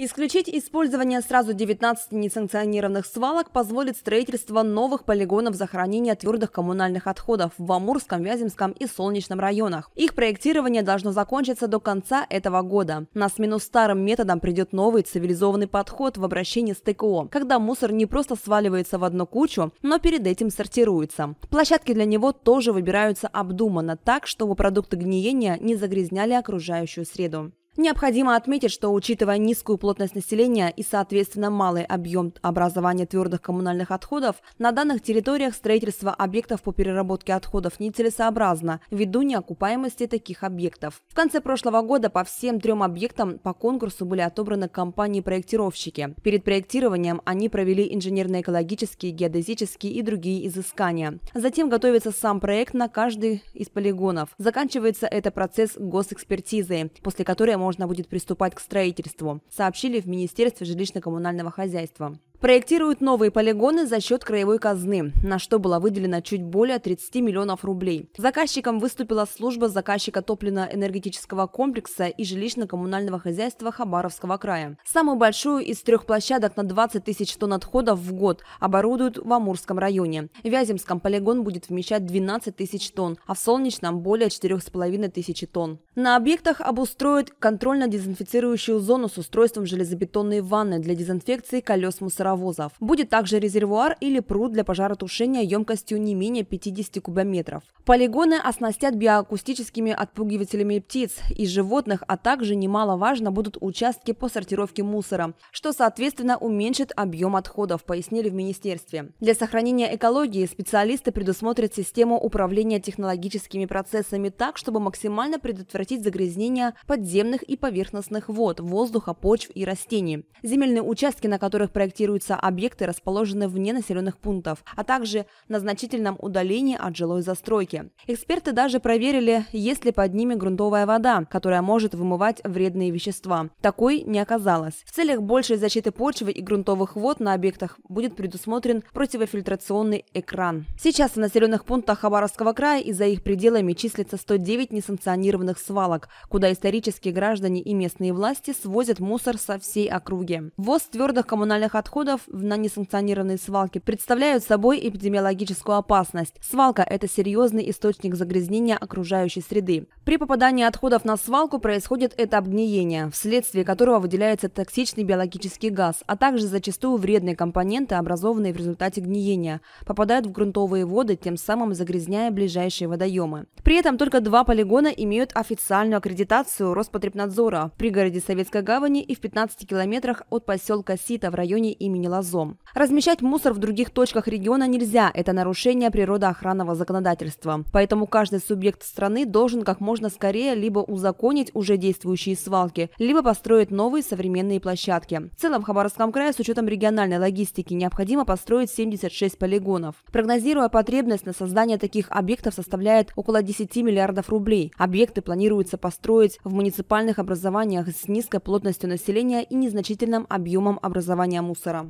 Исключить использование сразу 19 несанкционированных свалок позволит строительство новых полигонов захоронения твердых коммунальных отходов в Амурском, Вяземском и Солнечном районах. Их проектирование должно закончиться до конца этого года. На смену старым методам придет новый цивилизованный подход в обращении с ТКО, когда мусор не просто сваливается в одну кучу, но перед этим сортируется. Площадки для него тоже выбираются обдуманно так, чтобы продукты гниения не загрязняли окружающую среду. Необходимо отметить, что учитывая низкую плотность населения и, соответственно, малый объем образования твердых коммунальных отходов, на данных территориях строительство объектов по переработке отходов нецелесообразно ввиду неокупаемости таких объектов. В конце прошлого года по всем трем объектам по конкурсу были отобраны компании-проектировщики. Перед проектированием они провели инженерно-экологические, геодезические и другие изыскания. Затем готовится сам проект на каждый из полигонов. Заканчивается это процесс госэкспертизы, после которой можно можно будет приступать к строительству, сообщили в Министерстве жилищно-коммунального хозяйства проектируют новые полигоны за счет краевой казны, на что было выделено чуть более 30 миллионов рублей. Заказчиком выступила служба заказчика топливно-энергетического комплекса и жилищно-коммунального хозяйства Хабаровского края. Самую большую из трех площадок на 20 тысяч тонн отходов в год оборудуют в Амурском районе. В Вяземском полигон будет вмещать 12 тысяч тонн, а в Солнечном – более 4,5 тысячи тонн. На объектах обустроят контрольно-дезинфицирующую зону с устройством железобетонной ванны для дезинфекции колес мусора паровозов. Будет также резервуар или пруд для пожаротушения емкостью не менее 50 кубометров. Полигоны оснастят биоакустическими отпугивателями птиц и животных, а также немаловажно будут участки по сортировке мусора, что, соответственно, уменьшит объем отходов, пояснили в министерстве. Для сохранения экологии специалисты предусмотрят систему управления технологическими процессами так, чтобы максимально предотвратить загрязнение подземных и поверхностных вод, воздуха, почв и растений. Земельные участки, на которых проектируют регулируются объекты, расположенные вне населенных пунктов, а также на значительном удалении от жилой застройки. Эксперты даже проверили, есть ли под ними грунтовая вода, которая может вымывать вредные вещества. Такой не оказалось. В целях большей защиты почвы и грунтовых вод на объектах будет предусмотрен противофильтрационный экран. Сейчас в населенных пунктах Хабаровского края и за их пределами числится 109 несанкционированных свалок, куда исторические граждане и местные власти свозят мусор со всей округи. Ввоз твердых коммунальных отходов отходов на несанкционированные свалки представляют собой эпидемиологическую опасность. Свалка – это серьезный источник загрязнения окружающей среды. При попадании отходов на свалку происходит это обгниение, вследствие которого выделяется токсичный биологический газ, а также зачастую вредные компоненты, образованные в результате гниения, попадают в грунтовые воды, тем самым загрязняя ближайшие водоемы. При этом только два полигона имеют официальную аккредитацию Роспотребнадзора в пригороде Советской Гавани и в 15 километрах от поселка Сита в районе имени мини-лазом. Размещать мусор в других точках региона нельзя, это нарушение природоохранного законодательства. Поэтому каждый субъект страны должен как можно скорее либо узаконить уже действующие свалки, либо построить новые современные площадки. В целом в Хабаровском крае с учетом региональной логистики необходимо построить 76 полигонов. Прогнозируя потребность на создание таких объектов составляет около 10 миллиардов рублей. Объекты планируется построить в муниципальных образованиях с низкой плотностью населения и незначительным объемом образования мусора.